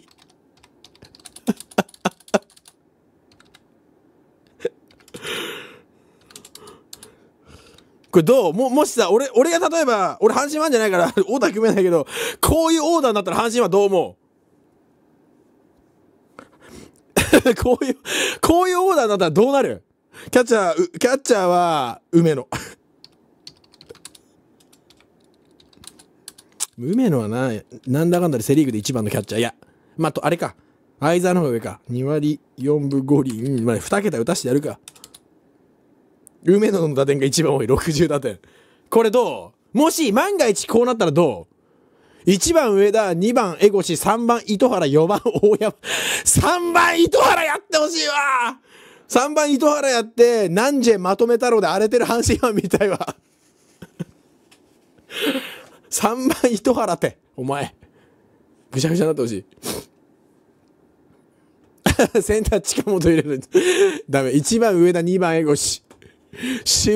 これどうも、もしさ、俺、俺が例えば、俺阪神ファンじゃないから、オーダー組めないけど、こういうオーダーになったら阪神はどう思う こういう、こういうオーダーになったらどうなるキャッチャー、キャッチャーは、梅野。梅野はな、なんだかんだでセリーグで1番のキャッチャー。いや、まあ、と、あれか。相沢の方が上か。2割4分5厘。まあ、2桁打たしてやるか。梅野の打点が1番多い。60打点。これどうもし、万が一こうなったらどう ?1 番上田、2番江越、3番糸原、4番大山。3番糸原やってほしいわ3番糸原やって、何時まとめ太郎で荒れてる阪神ファンみたいわ。3番糸原って、お前。ぐちゃぐちゃになってほしい。センター近本入れる。ダメ。1番上田、2番江越。守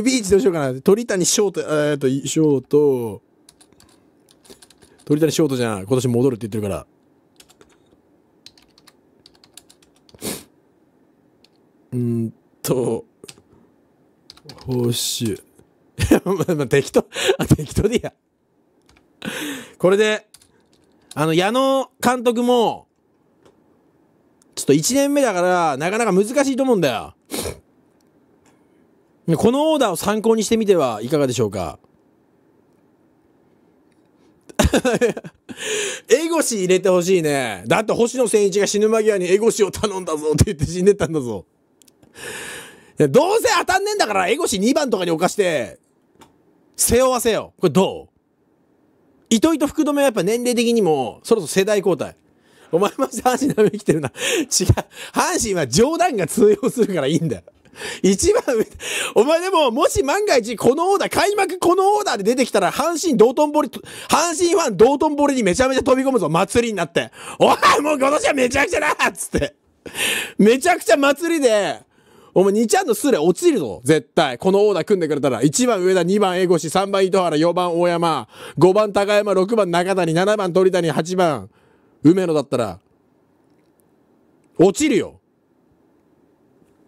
備位置どうしようかな。鳥谷ショート、えっと、ショート。鳥谷ショートじゃん。今年戻るって言ってるから。うんと、報酬。まあ、適当、あ、適当でいいや。これで、あの、矢野監督も、ちょっと1年目だから、なかなか難しいと思うんだよ。このオーダーを参考にしてみてはいかがでしょうか エゴシ入れてほしいね。だって星野誠一が死ぬ間際にエゴシを頼んだぞって言って死んでたんだぞ。どうせ当たんねえんだからエゴシ2番とかに置かして、背負わせよ。これどう糸井と福留はやっぱ年齢的にも、そろそろ世代交代。お前まジ阪神メ生きてるな。違う。阪神は冗談が通用するからいいんだよ。一番上、お前でも、もし万が一、このオーダー、開幕このオーダーで出てきたら、阪神道頓堀、阪神ファン道頓堀にめちゃめちゃ飛び込むぞ、祭りになって。おい、もう今年はめちゃくちゃだっつって。めちゃくちゃ祭りで、お前2チャンのスレ落ちるぞ、絶対。このオーダー組んでくれたら。1番上田、2番江越、3番糸原、4番大山、5番高山、6番中谷、7番鳥谷、8番梅野だったら。落ちるよ。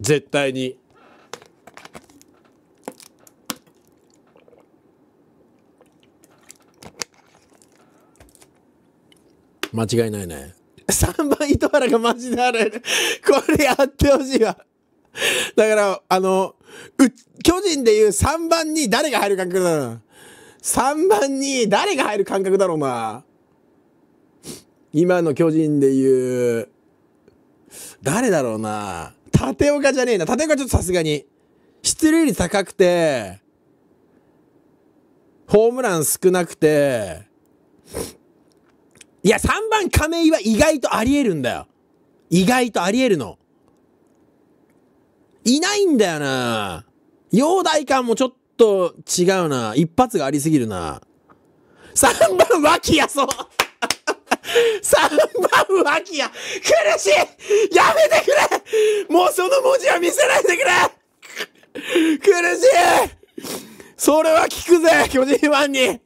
絶対に。間違いないね。3番糸原がマジである。これやってほしいわ。だから、あの、う、巨人でいう3番に誰が入る感覚だろう。3番に誰が入る感覚だろうな。今の巨人でいう、誰だろうな。立岡じゃねえな。立岡ちょっとさすがに。出塁率高くて、ホームラン少なくて、いや、3番亀井は意外とあり得るんだよ。意外とあり得るの。いないんだよな。容体感もちょっと違うな。一発がありすぎるな。3番脇やそう3番脇や苦しいやめてくれもうその文字は見せないでくれ苦しいそれは聞くぜ巨人ファンに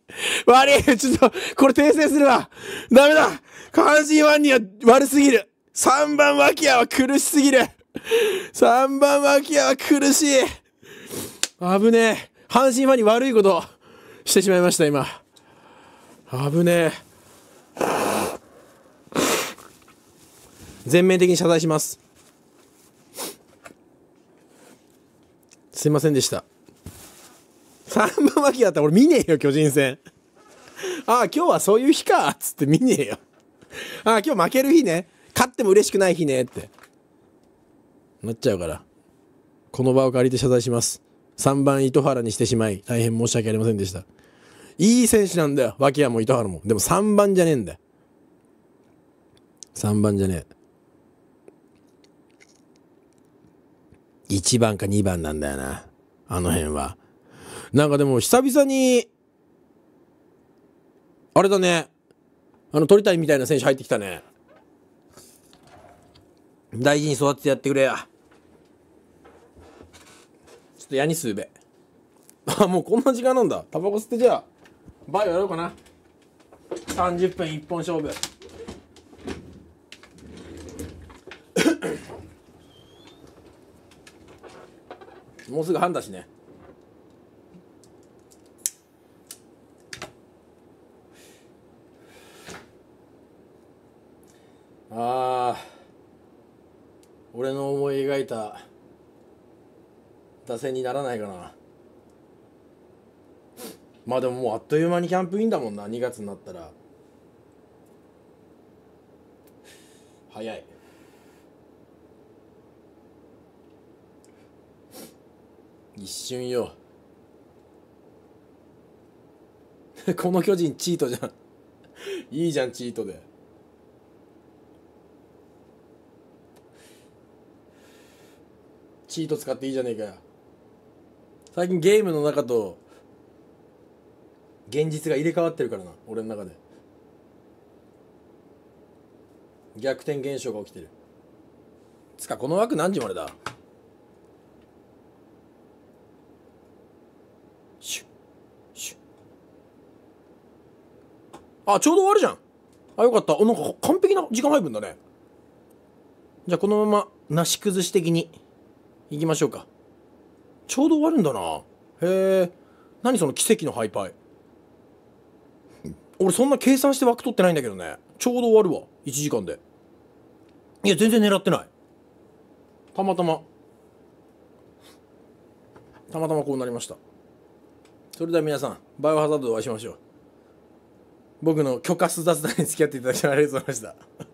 悪いちょっと、これ訂正するわダメだ関心ファンには悪すぎる !3 番脇屋は苦しすぎる3番脇屋は苦しい危ねえ阪神ファンに悪いことしてしまいました今危ねえ全面的に謝罪しますすいませんでした3番脇だったら俺見ねえよ巨人戦ああ今日はそういう日かっつって見ねえよああ今日負ける日ね勝っても嬉しくない日ねってなっちゃうから。この場を借りて謝罪します。3番糸原にしてしまい、大変申し訳ありませんでした。いい選手なんだよ。脇屋も糸原も。でも3番じゃねえんだよ。3番じゃねえ。1番か2番なんだよな。あの辺は。なんかでも久々に、あれだね。あの、鳥谷みたいな選手入ってきたね。大事に育ててやってくれや。とヤニス あ、もうこんな時間なんだ。タバコ吸ってじゃあ、バイやろうかな。30分一本勝負。もうすぐ半だしね。った線にならないかなまあでももうあっという間にキャンプインだもんな2月になったら早い一瞬よ この巨人チートじゃん いいじゃんチートでチート使っていいじゃねえかよ最近ゲームの中と現実が入れ替わってるからな俺の中で逆転現象が起きてるつかこの枠何時までだシュッシュッあちょうど終わるじゃんあよかったなんか完璧な時間配分だねじゃあこのままなし崩し的にいきましょうかちょうど終わるんだな。へえ。何その奇跡のハイパイ。俺そんな計算して枠取ってないんだけどね。ちょうど終わるわ。1時間で。いや、全然狙ってない。たまたま。たまたまこうなりました。それでは皆さん、バイオハザードでお会いしましょう。僕の許可す雑談に付き合っていただきありがとうございました。